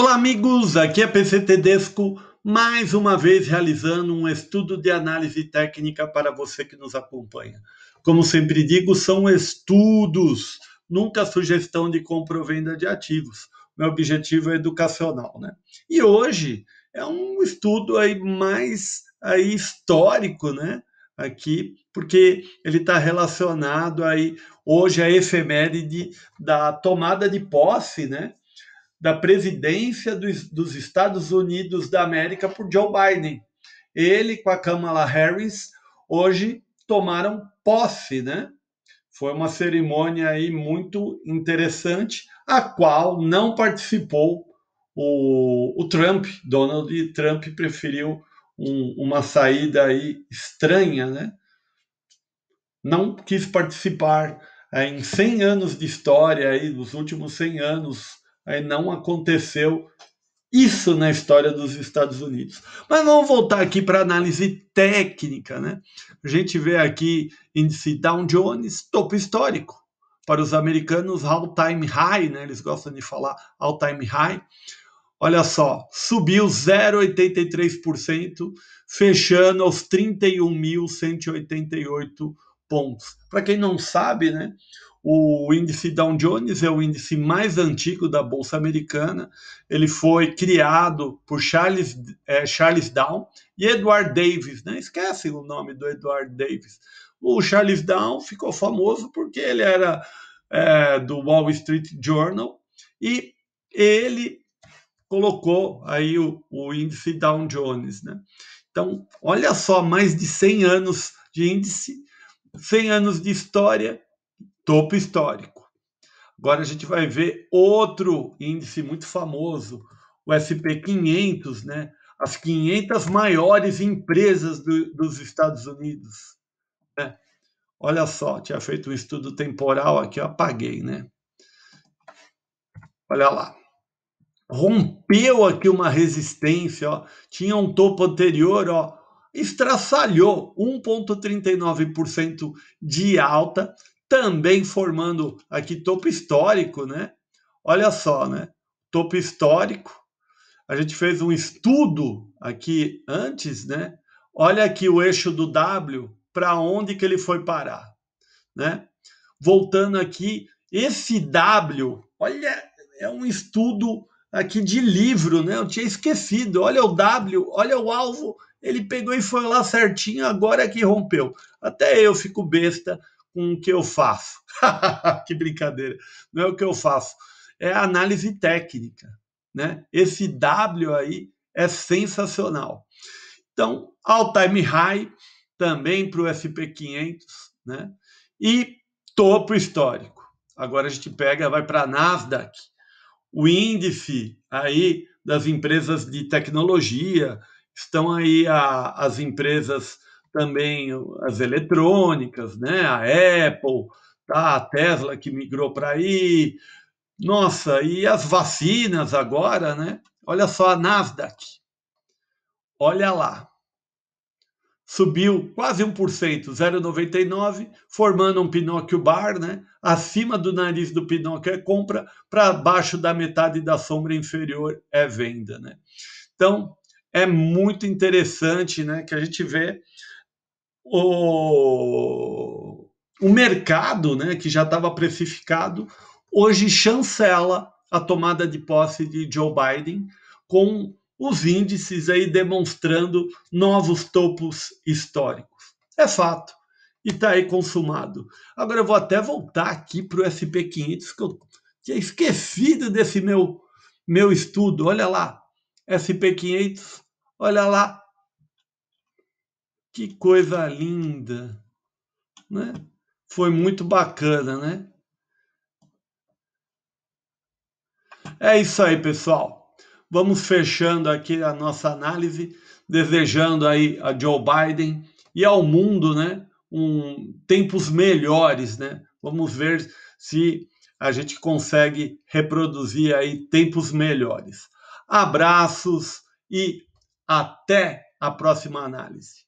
Olá, amigos! Aqui é PC Tedesco, mais uma vez realizando um estudo de análise técnica para você que nos acompanha. Como sempre digo, são estudos, nunca sugestão de compra ou venda de ativos. Meu objetivo é educacional, né? E hoje é um estudo aí mais aí histórico, né? Aqui, porque ele está relacionado aí hoje à efeméride da tomada de posse, né? da presidência dos, dos Estados Unidos da América por Joe Biden. Ele com a Kamala Harris hoje tomaram posse, né? Foi uma cerimônia aí muito interessante, a qual não participou o, o Trump. Donald Trump preferiu um, uma saída aí estranha, né? Não quis participar. É, em 100 anos de história, aí, dos últimos 100 anos aí não aconteceu isso na história dos Estados Unidos. Mas vamos voltar aqui para análise técnica, né? A gente vê aqui índice Dow Jones, topo histórico. Para os americanos, all-time high, né? Eles gostam de falar all-time high. Olha só, subiu 0,83%, fechando aos 31.188 pontos. Para quem não sabe, né, o índice Dow Jones é o índice mais antigo da Bolsa Americana. Ele foi criado por Charles, é, Charles Dow e Edward Davis. Né? Esquece o nome do Edward Davis. O Charles Dow ficou famoso porque ele era é, do Wall Street Journal e ele colocou aí o, o índice Dow Jones. Né? Então, olha só, mais de 100 anos de índice 100 anos de história, topo histórico. Agora a gente vai ver outro índice muito famoso, o SP500, né? as 500 maiores empresas do, dos Estados Unidos. Né? Olha só, tinha feito um estudo temporal aqui, eu apaguei, né? Olha lá. Rompeu aqui uma resistência, ó. Tinha um topo anterior, ó, estraçalhou 1,39% de alta, também formando aqui topo histórico, né? Olha só, né? Topo histórico. A gente fez um estudo aqui antes, né? Olha aqui o eixo do W, para onde que ele foi parar, né? Voltando aqui, esse W, olha, é um estudo aqui de livro, né? Eu tinha esquecido. Olha o W, olha o alvo. Ele pegou e foi lá certinho, agora é que rompeu. Até eu fico besta com o que eu faço. que brincadeira. Não é o que eu faço. É análise técnica. Né? Esse W aí é sensacional. Então, all time high também para o SP500, né? E topo histórico. Agora a gente pega, vai para a Nasdaq o índice aí das empresas de tecnologia, estão aí a, as empresas também, as eletrônicas, né? a Apple, tá? a Tesla que migrou para aí. Nossa, e as vacinas agora, né? Olha só a Nasdaq. Olha lá, subiu quase 1%, 0,99, formando um Pinóquio Bar, né? Acima do nariz do Pinóquio é compra, para abaixo da metade da sombra inferior é venda, né? Então, é muito interessante, né, que a gente vê o, o mercado, né, que já estava precificado, hoje chancela a tomada de posse de Joe Biden com os índices aí demonstrando novos topos históricos. É fato. E está aí consumado. Agora eu vou até voltar aqui para o SP500, que eu tinha esquecido desse meu, meu estudo. Olha lá, SP500, olha lá. Que coisa linda, né? Foi muito bacana, né? É isso aí, pessoal. Vamos fechando aqui a nossa análise, desejando aí a Joe Biden e ao mundo, né, um tempos melhores, né? Vamos ver se a gente consegue reproduzir aí tempos melhores. Abraços e até a próxima análise.